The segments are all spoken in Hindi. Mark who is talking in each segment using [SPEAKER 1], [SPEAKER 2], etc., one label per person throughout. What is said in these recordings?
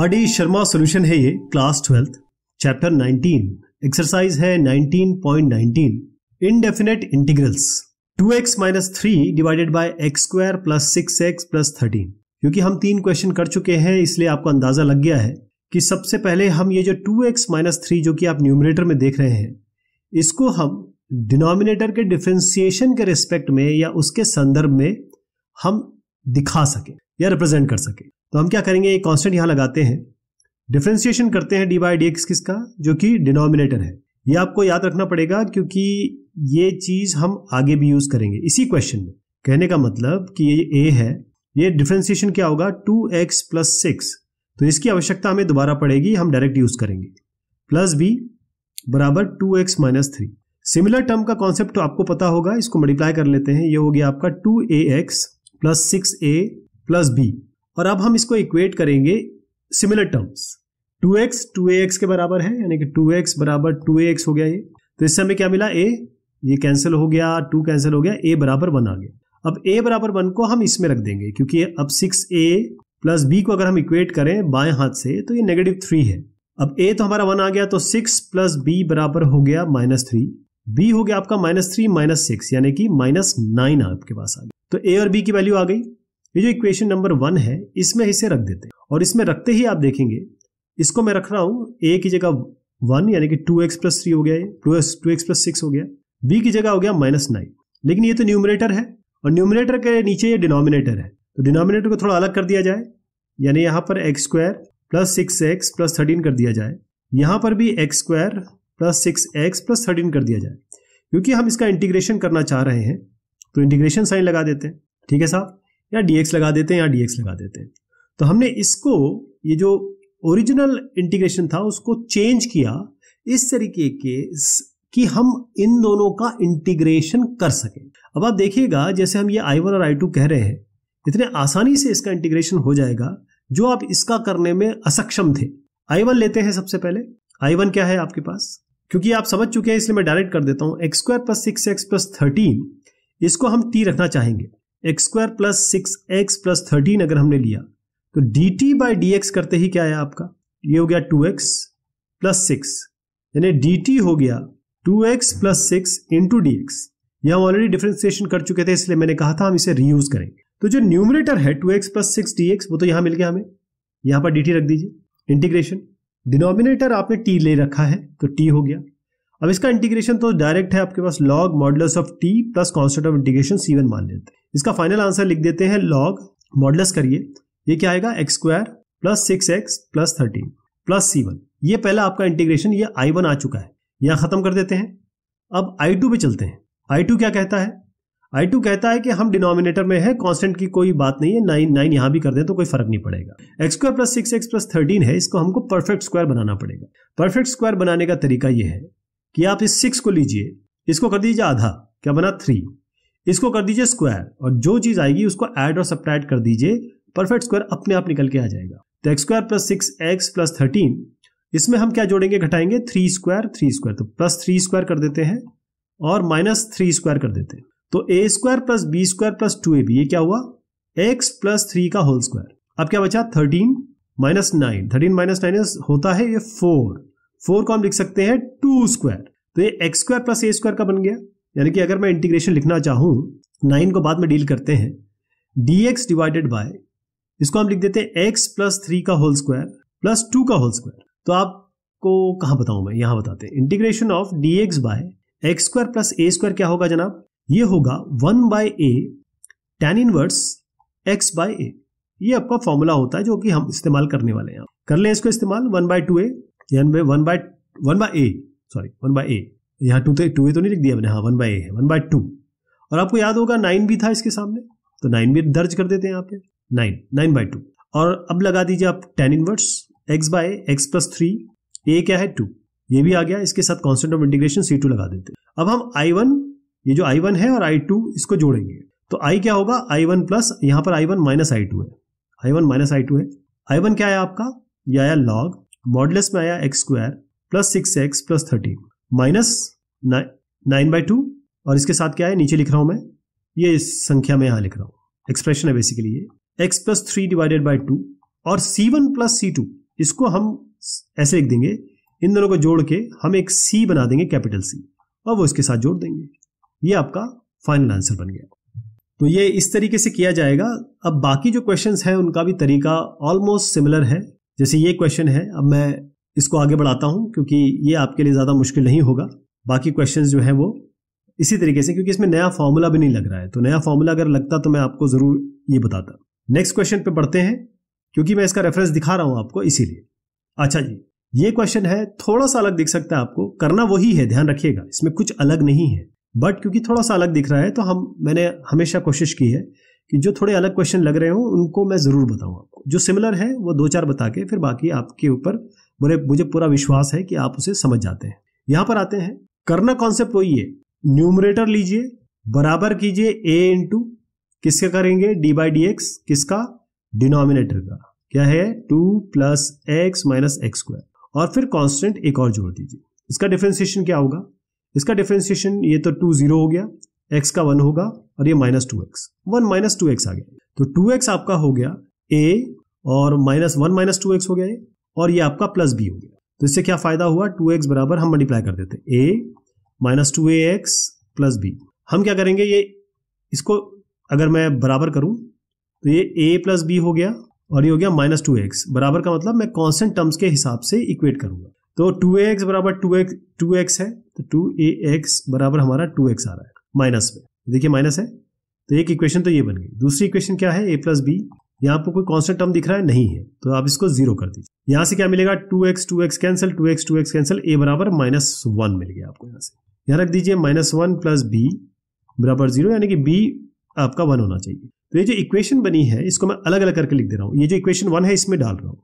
[SPEAKER 1] आरडी शर्मा सॉल्यूशन है ये क्लास ट्वेल्थ चैप्टर 19 एक्सरसाइज है 19.19 indefinite integrals 2x x minus three divided by x square plus six x plus thirteen क्योंकि हम तीन क्वेश्चन कर चुके हैं इसलिए आपको अंदाजा लग गया है कि सबसे पहले हम ये जो 2x एक्स माइनस थ्री जो कि आप न्यूमिनेटर में देख रहे हैं इसको हम डिनोमिनेटर के डिफ्रेंसिएशन के रिस्पेक्ट में या उसके संदर्भ में हम दिखा सके या रिप्रेजेंट कर सके तो हम क्या करेंगे एक कॉन्स्टेंट यहाँ लगाते हैं डिफ्रेंसिएशन करते हैं डी बाई डी एक्स किसका जो कि डिनोमिनेटर है ये आपको याद रखना पड़ेगा क्योंकि ये चीज हम आगे भी यूज करेंगे इसी क्वेश्चन में कहने का मतलब कि ये ए है ये डिफ्रेंसिएशन क्या होगा टू एक्स प्लस सिक्स तो इसकी आवश्यकता हमें दोबारा पड़ेगी हम डायरेक्ट यूज करेंगे प्लस बी बराबर two x minus three similar term का कॉन्सेप्ट तो आपको पता होगा इसको मल्टीप्लाई कर लेते हैं ये हो गया आपका two a x plus six a plus b और अब हम इसको इक्वेट करेंगे similar terms two x two a x के बराबर है यानी कि टू एक्स बराबर टू ए एक्स हो गया ये तो इससे हमें क्या मिला ए ये कैंसिल हो गया टू कैंसिल हो गया ए बराबर वन आ गया अब ए बराबर वन को हम इसमें रख देंगे क्योंकि अब सिक्स ए प्लस बी को अगर हम इक्वेट करें बाएं हाथ से तो ये नेगेटिव थ्री है अब ए तो हमारा वन आ गया तो सिक्स प्लस बी बराबर हो गया माइनस थ्री बी हो गया आपका माइनस थ्री माइनस सिक्स यानी कि माइनस नाइन आपके पास आ गया तो ए और बी की वैल्यू आ गई ये जो इक्वेशन नंबर वन है इसमें इसे रख देते हैं और इसमें रखते ही आप देखेंगे इसको मैं रख रहा हूं ए की जगह वन यानी कि टू एक्स प्लस थ्री हो गया two x two x plus six हो गया बी की जगह हो गया माइनस नाइन लेकिन ये तो न्यूमिनेटर है और न्यूमिनेटर के नीचे ये डिनोमिनेटर है तो डिनोमिनेटर को थोड़ा अलग कर दिया जाए यानी यहाँ पर x square plus six x plus thirteen कर दिया जाए यहाँ पर भी x square plus six x plus thirteen कर दिया जाए क्योंकि हम इसका इंटीग्रेशन करना चाह रहे हैं तो इंटीग्रेशन साइन लगा देते हैं ठीक है साहब या डीएक्स लगा देते हैं या डीएक्स लगा देते हैं तो हमने इसको ये जो ओरिजिनल इंटीग्रेशन था उसको चेंज किया इस तरीके के कि हम इन दोनों का इंटीग्रेशन कर सकें अब आप देखिएगा जैसे हम ये आई वन और आई टू कह रहे हैं इतने आसानी से इसका इंटीग्रेशन हो जाएगा जो आप इसका करने में असक्षम थे आई वन लेते हैं सबसे पहले आई वन क्या है आपके पास क्योंकि आप समझ चुके हैं इसलिए मैं डायरेक्ट कर देता हूं x square plus six x plus thirteen इसको हम टी रखना चाहेंगे x square plus six x plus thirteen अगर हमने लिया तो d t by d x करते ही क्या आया आपका ये हो गया टू एक्स प्लस सिक्स यानी डी टी हो गया two x plus six into d x यह हम ऑलरेडी डिफ्रेंसिएशन कर चुके थे इसलिए मैंने कहा था हम इसे रीयूज करेंगे तो जो न्यूमिनेटर है two x plus six d x वो तो यहां मिल गया हमें यहां पर डी टी रख दीजिए इंटीग्रेशन डिनोमिनेटर आपने टी ले रखा है तो टी हो गया अब इसका इंटीग्रेशन तो डायरेक्ट है आपके पास log modulus of t plus constant of integration c मान लेते हैं इसका फाइनल आंसर लिख देते हैं लॉग मॉडल करिए ये क्या आएगा x square plus six x plus thirteen plus c one ये पहला आपका इंटीग्रेशन ये आई वन आ चुका है यहाँ खत्म कर देते हैं अब आई टू पे चलते हैं आई टू क्या कहता है आई टू कहता है कि हम डिनोमिनेटर में है कांस्टेंट की कोई बात नहीं है नाइन नाइन यहां भी कर दें तो कोई फर्क नहीं पड़ेगा x square plus six x plus thirteen है इसको हमको परफेक्ट स्क्वायर बनाना पड़ेगा परफेक्ट स्क्वायर बनाने का तरीका यह है कि आप इस सिक्स को लीजिए इसको कर दीजिए आधा क्या बना थ्री इसको कर दीजिए स्क्वायर और जो चीज़ आएगी उसको एड और सब कर दीजिए परफेक्ट स्क्वायर अपने आप निकल के आ जाएगा तो x square plus six x plus thirteen इसमें हम क्या जोड़ेंगे घटाएंगे थ्री स्क्वायर थ्री स्क्वायर तो प्लस थ्री स्क्वायर कर देते हैं और माइनस थ्री स्क्वायर कर देते हैं तो a square plus b square plus two a b ये क्या हुआ एक्स प्लस थ्री का होल स्क्वायर अब क्या बचा thirteen minus nine thirteen minus nine होता है ये फोर फोर को हम लिख सकते हैं टू स्क्वायर तो ये x square plus a square का बन गया यानी कि अगर मैं इंटीग्रेशन लिखना चाहूं नाइन को बाद में डील करते हैं डी एक्स डिवाइडेड बाय इसको हम लिख देते हैं एक्स प्लस थ्री का होल स्क्वायर प्लस टू का होल स्क्वायर तो आपको कहां बताऊं मैं यहां बताते हैं integration of d x by x square plus a square क्या होगा जनाब ये होगा one by a tan inverse x by a ये आपका फॉर्मूला होता है जो कि हम इस्तेमाल करने वाले हैं कर लें इसको इस्तेमाल वन बाय टू ए यानी में one by one by a sorry one by a यहाँ टू तो टू ए तो नहीं लिख दिया मैंने हाँ वन बाय ए है वन बाय टू और आपको याद होगा नाइन भी था इसके सामने तो नाइन भी दर्ज कर देते हैं यहाँ पे नाइन नाइन बाई टू और अब लगा दीजिए आप tan inverse x by x plus three a क्या है टू ये भी आ गया इसके साथ constant of integration c two लगा देते हैं अब हम आई वन ये जो आई वन है और आई टू इसको जोड़ेंगे तो आई क्या होगा आई वन प्लस यहाँ पर I one minus I two है I one minus I two है आई वन क्या है आपका यह आया लॉग मॉडलेस में आया x square plus six x plus thirty minus nine by two और इसके साथ क्या है नीचे लिख रहा हूं मैं ये इस संख्या में यहां लिख रहा हूं एक्सप्रेशन है बेसिकली ये x plus three divided by two और c one plus c two इसको हम ऐसे लिख देंगे इन दोनों को जोड़ के हम एक सी बना देंगे कैपिटल सी और वो इसके साथ जोड़ देंगे ये आपका फाइनल आंसर बन गया तो ये इस तरीके से किया जाएगा अब बाकी जो क्वेश्चंस हैं उनका भी तरीका ऑलमोस्ट सिमिलर है जैसे ये क्वेश्चन है अब मैं इसको आगे बढ़ाता हूँ क्योंकि ये आपके लिए ज़्यादा मुश्किल नहीं होगा बाकी क्वेश्चन जो है वो इसी तरीके से क्योंकि इसमें नया फॉर्मूला भी नहीं लग रहा है तो नया फॉर्मूला अगर लगता तो मैं आपको ज़रूर ये बताता नेक्स्ट क्वेश्चन पे बढ़ते हैं क्योंकि मैं इसका रेफरेंस दिखा रहा हूँ आपको इसीलिए अच्छा जी ये क्वेश्चन है थोड़ा सा अलग दिख सकता है आपको करना वही है ध्यान रखिएगा इसमें कुछ अलग नहीं है बट क्योंकि थोड़ा सा अलग दिख रहा है तो हम मैंने हमेशा कोशिश की है कि जो थोड़े अलग क्वेश्चन लग रहे हो उनको मैं ज़रूर बताऊँ आपको जो सिमिलर है वो दो चार बता के फिर बाकी आपके ऊपर मेरे मुझे पूरा विश्वास है कि आप उसे समझ जाते हैं यहाँ पर आते हैं करना कॉन्सेप्ट वही है न्यूमरेटर लीजिए बराबर कीजिए ए इंटू किसके करेंगे डी बाई डी एक्स किसका डिनोमिनेटर का क्या है two plus x minus x square और फिर कांस्टेंट एक और जोड़ दीजिए इसका डिफ्रेंसिएशन क्या होगा इसका डिफ्रेंसिएशन ये तो टू जीरो हो गया एक्स का वन होगा और ये minus two x one minus two x आ गया तो टू एक्स आपका हो गया ए और minus one minus two x हो गया ए और ये आपका प्लस बी हो गया तो इससे क्या फायदा हुआ टू एक्स बराबर हम मल्टीप्लाई कर देते a minus two a x plus b हम क्या करेंगे ये इसको अगर मैं बराबर करूं तो ये ए प्लस बी हो गया और ये हो गया माइनस टू एक्स बराबर का मतलब मैं कॉन्स्टेंट टर्म्स के हिसाब से इक्वेट करूंगा तो टू ए एक्स बराबर टू एक्स टू एक्स है तो टू ए एक्स बराबर हमारा टू एक्स आ रहा है माइनस में देखिए माइनस है तो एक इक्वेशन तो ये बन गई दूसरी इक्वेशन क्या है ए प्लस बी यहाँ आपको कोई कॉन्स्टेंट टर्म दिख रहा है नहीं है तो आप इसको जीरो कर दीजिए यहाँ से क्या मिलेगा two x two x cancel two x two x cancel a बराबर माइनस वन मिल गया आपको यहाँ से यहाँ रख दीजिए माइनस वन प्लस बी बराबर जीरो यानी कि बी आपका वन होना चाहिए तो ये जो इक्वेशन बनी है इसको मैं अलग अलग करके लिख दे रहा हूँ ये जो इक्वेशन वन है इसमें डाल रहा हूँ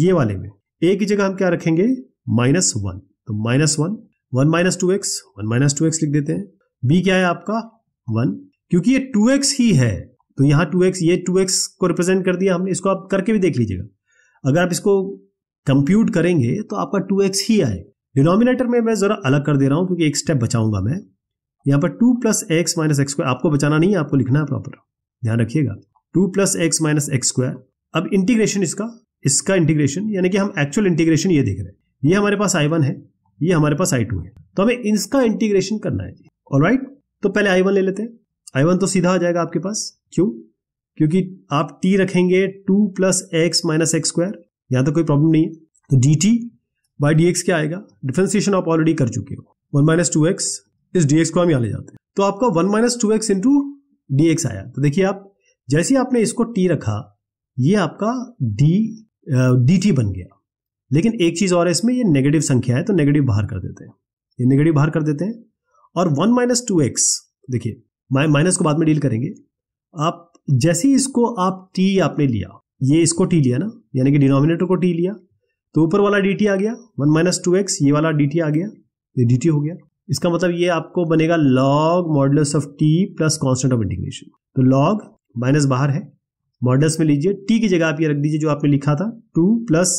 [SPEAKER 1] ये वाले में ए की जगह हम क्या रखेंगे माइनस वन तो minus one one minus two x one minus two x लिख देते हैं बी क्या है आपका वन क्योंकि ये टू एक्स ही है तो यहां टू एक्स ये टू एक्स को रिप्रेजेंट कर दिया हमने इसको आप करके भी देख लीजिएगा अगर आप इसको कंप्यूट करेंगे तो आपका टू एक्स ही आए डिनोमिनेटर में मैं जरा अलग कर दे रहा हूं क्योंकि एक स्टेप बचाऊंगा मैं यहां पर two plus x minus x square आपको बचाना नहीं है आपको लिखना है प्रॉपर ध्यान रखिएगा two plus x minus x square अब इंटीग्रेशन इसका इसका इंटीग्रेशन यानी कि हम एक्चुअल इंटीग्रेशन ये देख रहे हैं ये हमारे पास आई वन है ये हमारे पास आई टू है तो हमें इसका इंटीग्रेशन करना है जी ऑल राइट तो पहले आई वन ले लेते हैं आई वन तो सीधा आ जाएगा आपके पास क्यों क्योंकि आप टी रखेंगे two plus x minus x square यहां तो कोई प्रॉब्लम नहीं है तो d t by d x क्या आएगा डिफ्रेंसिएशन आप ऑलरेडी कर चुके हो वन माइनस टू एक्स इस डी एक्स को हम यहाँ ले जाते हैं तो आपका one minus two x into d x आया तो देखिए आप जैसे आपने इसको टी रखा ये आपका डी डी टी बन गया लेकिन एक चीज़ और है इसमें ये नेगेटिव संख्या है तो नेगेटिव बाहर कर देते हैं ये नेगेटिव बाहर कर देते हैं और वन माइनस टू एक्स देखिए माइनस को बाद में डील करेंगे आप जैसे ही इसको आप टी आपने लिया ये इसको टी लिया ना यानी कि डिनोमिनेटर को टी लिया तो ऊपर वाला डी आ गया वन माइनस टू एक्स ये वाला डी आ गया ये डी हो गया इसका मतलब ये आपको बनेगा log modulus of t plus constant of integration तो लॉग माइनस बाहर है मॉडल्स में लीजिए टी की जगह आप ये रख दीजिए जो आपने लिखा था two plus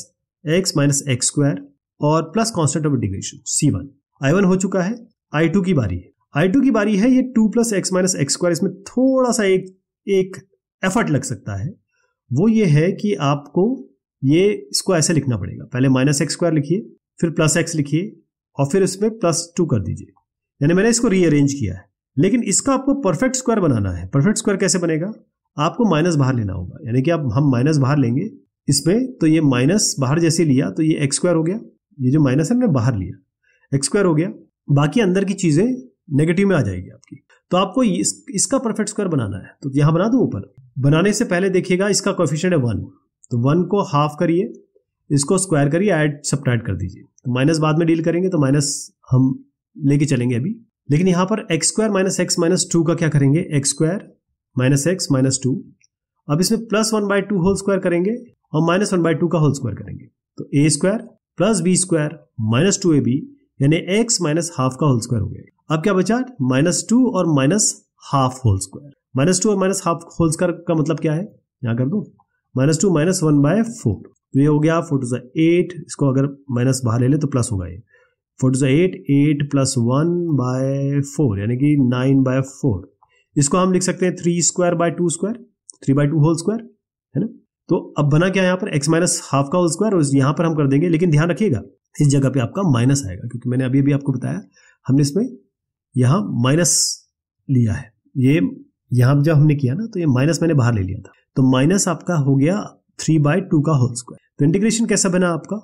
[SPEAKER 1] x minus x square और plus constant of integration c one I one हो चुका है आई टू की बारी है आई टू की बारी है ये two plus x minus x square इसमें थोड़ा सा एक एक एफर्ट लग सकता है वो ये है कि आपको ये इसको ऐसे लिखना पड़ेगा पहले माइनस एक्स स्क्वायर लिखिए फिर प्लस एक्स लिखिए और फिर इसमें प्लस टू कर दीजिए यानी मैंने इसको रीअरेंज किया है लेकिन इसका आपको परफेक्ट स्क्वायर बनाना है परफेक्ट स्क्वायर कैसे बनेगा आपको माइनस बाहर लेना होगा यानी कि आप हम माइनस बाहर लेंगे इसमें तो ये माइनस बाहर जैसे लिया तो ये एक्स स्क्वायर हो गया ये जो माइनस है हमने बाहर लिया एक्स स्क्वायर हो गया बाकी अंदर की चीज़ें नेगेटिव में आ जाएगी आपकी तो आपको इस, इसका परफेक्ट स्क्वायर बनाना है तो यहां बना दूँ ऊपर बनाने से पहले देखिएगा इसका कोफिशेंट है वन तो वन को हाफ करिए इसको स्क्वायर करिए ऐड सब कर दीजिए तो माइनस बाद में डील करेंगे तो माइनस हम लेके चलेंगे अभी लेकिन यहां पर x square minus x minus two का क्या करेंगे x square minus x minus two अब इसमें plus one by two whole square करेंगे और माइनस वन बाय टू का होल स्क्वायर करेंगे तो a square plus b square minus two a b यानी एक्स माइनस हाफ का होल स्क्वायर हो गया अब क्या बचा माइनस टू और minus half whole square minus two और माइनस हाफ होल स्क्वायर का मतलब क्या है यहां कर दो minus two minus one by four तो ये हो गया फोर टू सा एट इसको अगर माइनस बाहर ले ले तो प्लस होगा ये फोर टू सा eight eight plus one by four यानी कि नाइन बाय फोर इसको हम लिख सकते हैं three square by two square three by two whole square है ना तो अब बना क्या यहाँ पर x माइनस हाफ का होल स्क्वायर और यहां पर हम कर देंगे लेकिन ध्यान रखिएगा इस जगह पे आपका माइनस आएगा क्योंकि मैंने अभी अभी आपको बताया हमने इसमें यहां माइनस लिया है ये यहां जब हमने किया ना तो ये माइनस मैंने बाहर ले लिया था तो माइनस आपका हो गया थ्री बाय टू का होल स्क्वायर तो इंटीग्रेशन कैसा बना आपका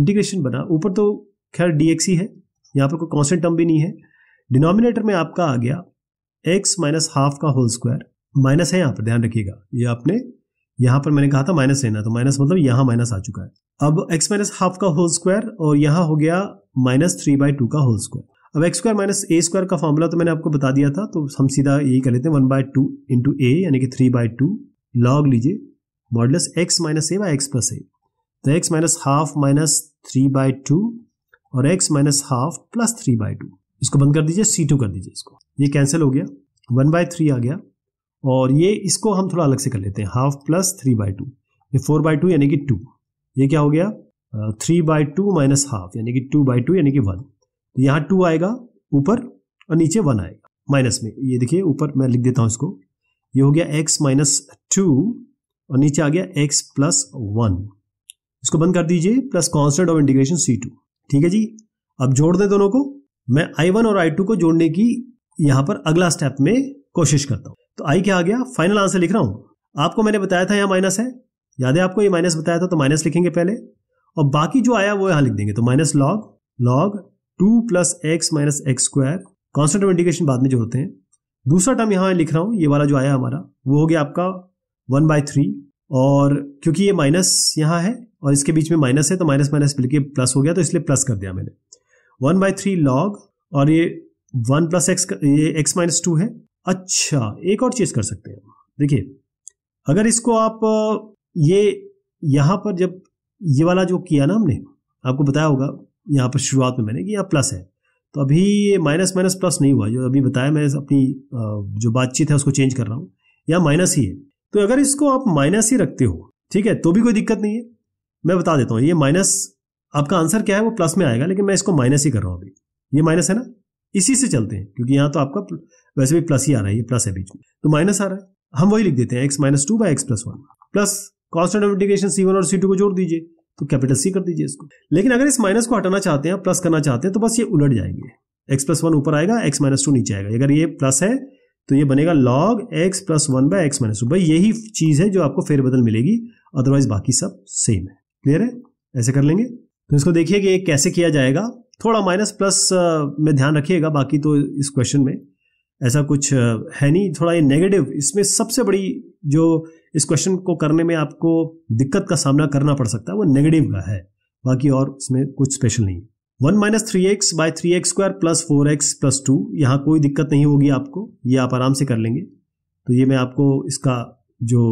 [SPEAKER 1] इंटीग्रेशन बना ऊपर तो खैर डीएक्स ही है यहाँ पर कोई कॉन्स्टेंट टर्म भी नहीं है डिनोमिनेटर में आपका आ गया एक्स माइनस हाफ का होल स्क्वायर माइनस है यहाँ पर ध्यान रखिएगा ये यह आपने यहाँ पर मैंने कहा था माइनस लेना तो माइनस मतलब यहाँ माइनस आ चुका है अब x माइनस हाफ का होल स्क्वायर और यहां हो गया माइनस थ्री बाई टू का होल स्क्वायर अब x square minus a square का फॉर्मूला तो मैंने आपको बता दिया था तो हम सीधा यही कर लेते हैं one by two into a यानी कि थ्री बाय टू लॉग लीजिए modulus x minus a by x plus a तो x minus half minus three by two और x minus half plus three by two इसको बंद कर दीजिए सी टू कर दीजिए इसको ये कैंसिल हो गया वन बाय थ्री आ गया और ये इसको हम थोड़ा अलग से कर लेते हैं half plus three by two ये फोर बाय टू यानी कि टू ये क्या हो गया three by two minus half यानी कि टू बाई टू यानी कि वन तो यहाँ टू आएगा ऊपर और नीचे वन आएगा माइनस में ये देखिए ऊपर मैं लिख देता हूँ इसको ये हो गया एक्स माइनस टू और नीचे आ गया एक्स प्लस वन इसको बंद कर दीजिए plus constant of integration c two ठीक है जी अब जोड़ दें दोनों को मैं आई वन और आई टू को जोड़ने की यहाँ पर अगला स्टेप में कोशिश करता हूँ तो आई क्या आ गया फाइनल आंसर लिख रहा हूँ आपको मैंने बताया था यहाँ माइनस है याद है आपको ये माइनस बताया था तो माइनस लिखेंगे पहले और बाकी जो आया वो यहां लिख देंगे तो minus log log two plus x minus x square constant integration बाद में जो होते हैं दूसरा टर्म यहां लिख रहा हूं ये वाला जो आया हमारा वो हो गया आपका वन बाय थ्री और क्योंकि ये माइनस यहां है और इसके बीच में माइनस है तो माइनस माइनस मिलकर प्लस हो गया तो इसलिए प्लस कर दिया मैंने वन बाय थ्री लॉग और ये वन प्लस एक्स ये एक्स माइनस टू है अच्छा एक और चीज़ कर सकते हैं देखिए अगर इसको आप ये यहाँ पर जब ये वाला जो किया ना हमने आपको बताया होगा यहाँ पर शुरुआत में मैंने कि यहाँ प्लस है तो अभी ये माइनस माइनस प्लस नहीं हुआ जो अभी बताया मैं अपनी जो बातचीत है उसको चेंज कर रहा हूँ यहाँ माइनस ही है तो अगर इसको आप माइनस ही रखते हो ठीक है तो भी कोई दिक्कत नहीं है मैं बता देता हूँ ये माइनस आपका आंसर क्या है वो प्लस में आएगा लेकिन मैं इसको माइनस ही कर रहा हूँ अभी ये माइनस है ना इसी से चलते हैं क्योंकि यहाँ तो आपका वैसे भी प्लस ही आ रहा है ये प्लस है बीच में तो माइनस आ रहा है हम वही लिख देते हैं x minus two by x plus one plus constant of integration c one और सी टू को जोड़ दीजिए तो कैपिटल सी कर दीजिए इसको लेकिन अगर इस माइनस को हटाना चाहते हैं प्लस करना चाहते हैं तो बस ये उलट जाएंगे एक्स प्लस वन ऊपर आएगा एक्स माइनस टू नीचे आएगा अगर ये प्लस है तो ये बनेगा log x plus one by x minus two भाई यही चीज है जो आपको फेरबदल मिलेगी अदरवाइज बाकी सब सेम है क्लियर है ऐसे कर लेंगे तो इसको देखिए कि कैसे किया जाएगा थोड़ा माइनस प्लस में ध्यान रखिएगा बाकी तो इस क्वेश्चन में ऐसा कुछ है नहीं थोड़ा ये नेगेटिव इसमें सबसे बड़ी जो इस क्वेश्चन को करने में आपको दिक्कत का सामना करना पड़ सकता है वो नेगेटिव का है बाकी और इसमें कुछ स्पेशल नहीं one minus three x by three x square plus four x plus two यहाँ कोई दिक्कत नहीं होगी आपको ये आप आराम से कर लेंगे तो ये मैं आपको इसका जो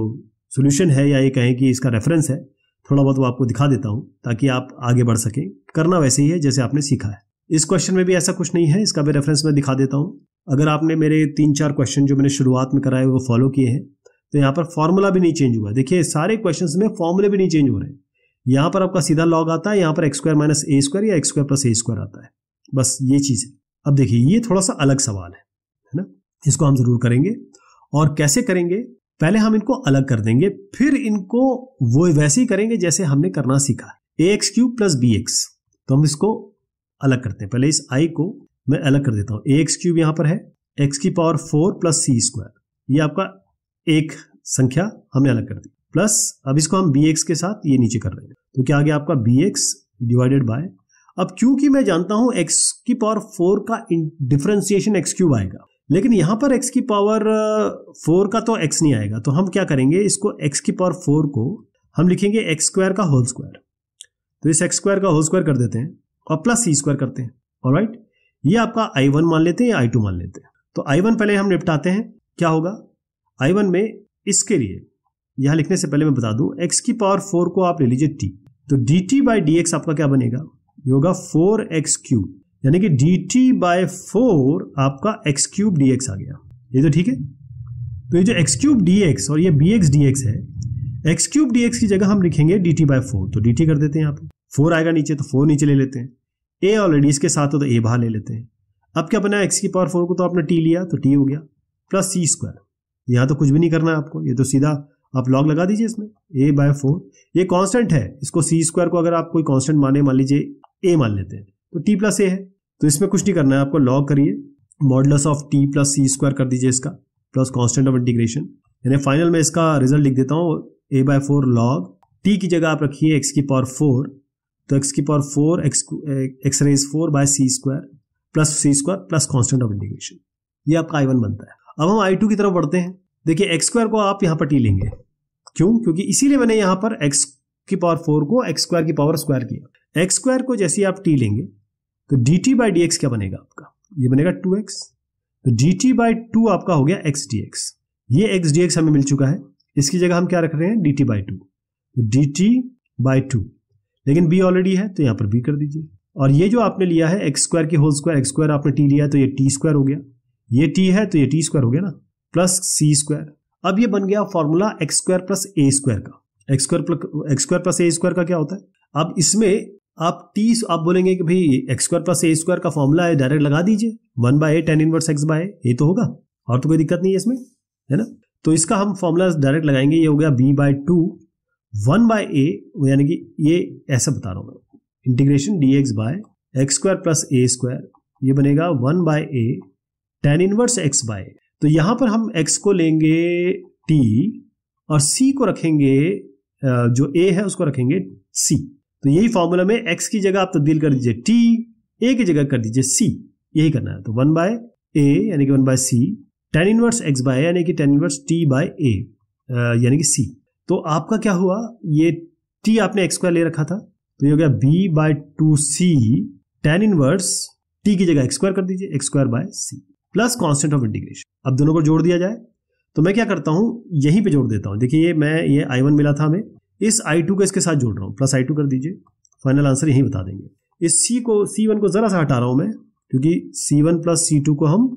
[SPEAKER 1] सोल्यूशन है या ये कहें कि इसका रेफरेंस है थोड़ा बहुत वो आपको दिखा देता हूँ ताकि आप आगे बढ़ सकें करना वैसे ही है जैसे आपने सीखा है इस क्वेश्चन में भी ऐसा कुछ नहीं है इसका भी रेफरेंस मैं दिखा देता हूँ अगर आपने मेरे तीन चार क्वेश्चन जो मैंने शुरुआत में कराए वो फॉलो किए हैं तो यहाँ पर फॉर्मूला भी नहीं चेंज हुआ देखिए सारे क्वेश्चन में फॉर्मूले भी नहीं चेंज हो रहे हैं पर आपका सीधा लॉग आता है यहां पर x square minus a square या x square plus a square आता है बस ये चीज़ है अब देखिए ये थोड़ा सा अलग सवाल है है ना इसको हम ज़रूर करेंगे और कैसे करेंगे पहले हम इनको अलग कर देंगे फिर इनको वो वैसे ही करेंगे जैसे हमने करना सीखा a x cube plus b x तो हम इसको अलग करते हैं पहले इस आई को मैं अलग कर देता हूं ए एक्स क्यूब यहां पर है एक्स की power four plus c square ये आपका एक संख्या हमने अलग कर दी प्लस अब इसको हम बी के साथ ये नीचे कर रहे हैं तो क्या आ गया आपका बी एक्स डिवाइडेड बाय अब क्योंकि मैं जानता हूं एक्स की पावर फोर का डिफ्रेंसिएशन एक्स क्यूब आएगा लेकिन यहां पर एक्स की पावर फोर uh, का तो एक्स नहीं आएगा तो हम क्या करेंगे इसको एक्स की पावर फोर को हम लिखेंगे एक्स स्क्वायर का होल स्क्वायर तो इस एक्स स्क्वायर का होल स्क्वायर कर देते हैं और प्लस सी स्क्वायर करते हैं और राइट ये आपका आई वन मान लेते हैं या आई टू मान लेते हैं तो आई वन पहले हम निपटाते हैं क्या होगा आई वन में इसके लिए यहां लिखने से पहले मैं बता दूं एक्स की पावर फोर को आप ले लीजिए टी तो d t by d x आपका क्या बनेगा ये होगा फोर एक्स क्यूब यानी कि डी टी बाय फोर आपका एक्स क्यूब डी एक्स आ गया ये तो ठीक है तो ये जो एक्स क्यूब डी एक्स और ये बी एक्स डी एक्स है एक्स क्यूब डी एक्स की जगह हम लिखेंगे डी टी बाय फोर तो डी टी कर देते हैं यहाँ पे फोर आएगा नीचे तो फोर नीचे ले लेते हैं ए ऑलरेडी इसके साथ हो तो ए बाहर ले लेते हैं अब क्या बनाया एक्स की पावर फोर को तो आपने टी लिया तो टी हो गया प्लस सी स्क्वायर यहाँ तो कुछ भी नहीं करना है आपको ये तो सीधा आप लॉग लगा दीजिए इसमें ए बाय फोर ये कांस्टेंट है इसको सी स्क्वायर को अगर आप कोई कांस्टेंट माने मान लीजिए ए मान लेते हैं तो टी प्लस ए है तो इसमें कुछ नहीं करना है आपको लॉग करिए modulus of t plus c square कर दीजिए इसका प्लस कॉन्स्टेंट ऑफ इंटीग्रेशन यानी फाइनल में इसका रिजल्ट लिख देता हूँ a by four log t की जगह आप रखिए एक्स की पावर फोर तो एक्स की power four x x raise four by c square plus c square plus constant of integration ये आपका आई वन बनता है अब हम आई टू की तरफ बढ़ते हैं देखिए एक्स स्क्वायर को आप यहाँ पर टी लेंगे क्यों क्योंकि इसीलिए मैंने यहाँ पर एक्स की पावर फोर को एक्स स्क्वायर की पावर स्क्वायर किया एक्स स्क्वायर को जैसे आप टी लेंगे तो d t by d x क्या बनेगा आपका ये बनेगा टू एक्स तो डी टी बाई टू आपका हो गया एक्स डी एक्स ये एक्स डी एक्स हमें मिल चुका है इसकी जगह हम क्या रख रहे हैं डी टी बाई टू तो डी टी बाई टू लेकिन बी ऑलरेडी है तो यहाँ पर बी कर दीजिए और ये जो आपने लिया है एक्स स्क्वायर की होल स्क्वायर एक्स स्क्वायर आपने टी लिया तो ये टी स्क्वायर हो गया ये टी है तो ये टी स्क्वायर हो गया ना प्लस सी स्क्वायर अब ये बन गया formula x square plus a square का x square x square plus a square का क्या होता है अब इसमें आप टी आप बोलेंगे कि भाई x square plus a square का फॉर्मूला है डायरेक्ट लगा दीजिए one by a tan inverse x by ये तो होगा और तो कोई दिक्कत नहीं है इसमें है ना तो इसका हम फॉर्मूला डायरेक्ट लगाएंगे ये हो गया b by two one by ए यानी कि ये ऐसा बता रहा हूं मैं integration d x by x square plus a square ये बनेगा one by a tan inverse x by तो यहां पर हम एक्स को लेंगे टी और सी को रखेंगे जो ए है उसको रखेंगे सी तो यही फॉर्मूला में एक्स की जगह आप तब्दील कर दीजिए टी ए की जगह कर दीजिए सी यही करना है तो वन बाय ए यानी कि one by C ten inverse x by यानी कि टेन इनवर्स टी बाय ए यानी कि सी तो आपका क्या हुआ ये टी आपने एक्स स्क्वायर ले रखा था तो ये हो गया b by two c ten inverse t की जगह एक्स स्क्वायर कर दीजिए x square by c plus constant of integration अब दोनों को जोड़ दिया जाए तो मैं क्या करता हूं यहीं पे जोड़ देता हूं देखिए ये मैं ये आई वन मिला था हमें इस आई टू को इसके साथ जोड़ रहा हूं प्लस आई टू कर दीजिए फाइनल आंसर यहीं बता देंगे इस सी को सी वन को ज़रा सा हटा रहा हूं मैं क्योंकि c one plus c two को हम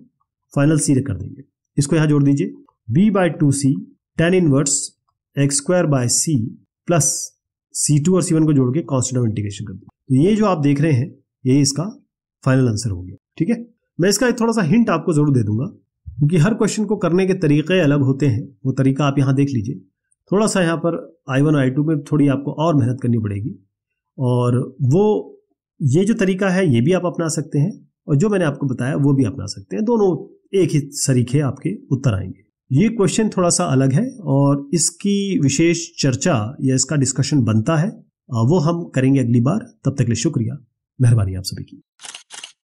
[SPEAKER 1] फाइनल सी कर देंगे इसको यहां जोड़ दीजिए b by two c ten inverse x square by c plus c two और सी वन को जोड़ के कॉन्स्टेंट ऑफ इंटीग्रेशन कर दीजिए तो ये जो आप देख रहे हैं ये इसका फाइनल आंसर हो गया ठीक है मैं इसका एक थोड़ा सा हिंट आपको ज़रूर दे दूंगा क्योंकि हर क्वेश्चन को करने के तरीके अलग होते हैं वो तरीका आप यहाँ देख लीजिए थोड़ा सा यहाँ पर आई वन आई टू में थोड़ी आपको और मेहनत करनी पड़ेगी और वो ये जो तरीका है ये भी आप अपना सकते हैं और जो मैंने आपको बताया वो भी अपना सकते हैं दोनों एक ही सरीखे आपके उत्तर आएंगे ये क्वेश्चन थोड़ा सा अलग है और इसकी विशेष चर्चा या इसका डिस्कशन बनता है वो हम करेंगे अगली बार तब तक के लिए शुक्रिया मेहरबानी आप सभी की